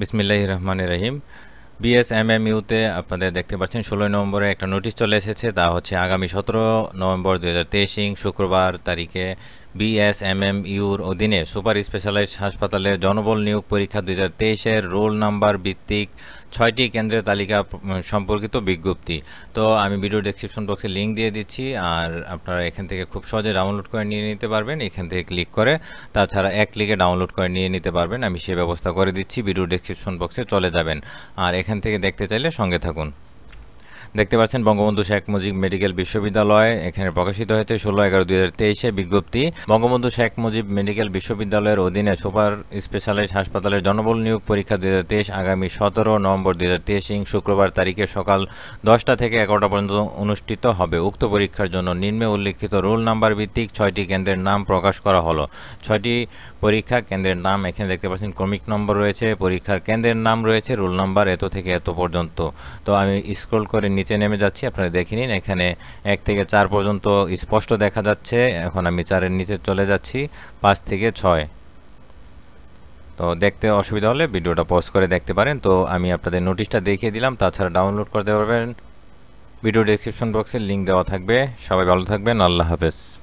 বিসমিল্লাহ রহমান রহিম বিএসএমএমইউতে আপনাদের দেখতে পাচ্ছেন ষোলোই নভেম্বরে একটা নোটিশ চলে এসেছে তা হচ্ছে আগামী সতেরো নভেম্বর দু হাজার শুক্রবার তারিখে বিএসএমএমইউর অধীনে সুপার স্পেশালাইজড হাসপাতালের জনবল নিয়োগ পরীক্ষা দুই হাজার তেইশের রোল নাম্বার ভিত্তিক ছয়টি কেন্দ্রের তালিকা সম্পর্কিত বিজ্ঞপ্তি তো আমি ভিডিও ডেসক্রিপশন বক্সে লিঙ্ক দিয়ে দিচ্ছি আর আপনারা এখান থেকে খুব সহজে ডাউনলোড করে নিয়ে নিতে পারবেন এখান থেকে ক্লিক করে তাছাড়া এক ক্লিকে ডাউনলোড করে নিয়ে নিতে পারবেন আমি সে ব্যবস্থা করে দিচ্ছি ভিডিও ডেসক্রিপশন বক্সে চলে যাবেন আর এখান থেকে দেখতে চাইলে সঙ্গে থাকুন দেখতে পাচ্ছেন বঙ্গবন্ধু শেখ মুজিব মেডিকেল বিশ্ববিদ্যালয় এখানে প্রকাশিত হয়েছে ষোলো এগারো দুই তেইশে বিজ্ঞপ্তি বঙ্গবন্ধু শেখ মুজিব মেডিকেল বিশ্ববিদ্যালয়ের অধীনে সুপার স্পেশালিস্ট হাসপাতালের জনবল নিয়োগ পরীক্ষা দুই আগামী সতেরো নভেম্বর দুই ইং শুক্রবার তারিখে সকাল দশটা থেকে এগারোটা পর্যন্ত অনুষ্ঠিত হবে উক্ত পরীক্ষার জন্য নিম্নে উল্লিখিত রোল নাম্বার ভিত্তিক ছয়টি কেন্দ্রের নাম প্রকাশ করা হলো ছয়টি পরীক্ষা কেন্দ্রের নাম এখানে দেখতে পাচ্ছেন ক্রমিক নম্বর রয়েছে পরীক্ষার কেন্দ্রের নাম রয়েছে রোল নাম্বার এত থেকে এত পর্যন্ত তো আমি স্ক্রোল করে নিচে নেমে যাচ্ছি আপনারা দেখে নিন এখানে এক থেকে চার পর্যন্ত স্পষ্ট দেখা যাচ্ছে এখন আমি চারের নিচে চলে যাচ্ছি পাঁচ থেকে ছয় তো দেখতে অসুবিধা হলে ভিডিওটা পজ করে দেখতে পারেন তো আমি আপনাদের নোটিশটা দেখিয়ে দিলাম তাছাড়া ডাউনলোড করতে পারবেন ভিডিও ডিসক্রিপশন বক্সের লিঙ্ক দেওয়া থাকবে সবাই ভালো থাকবেন আল্লাহ হাফেজ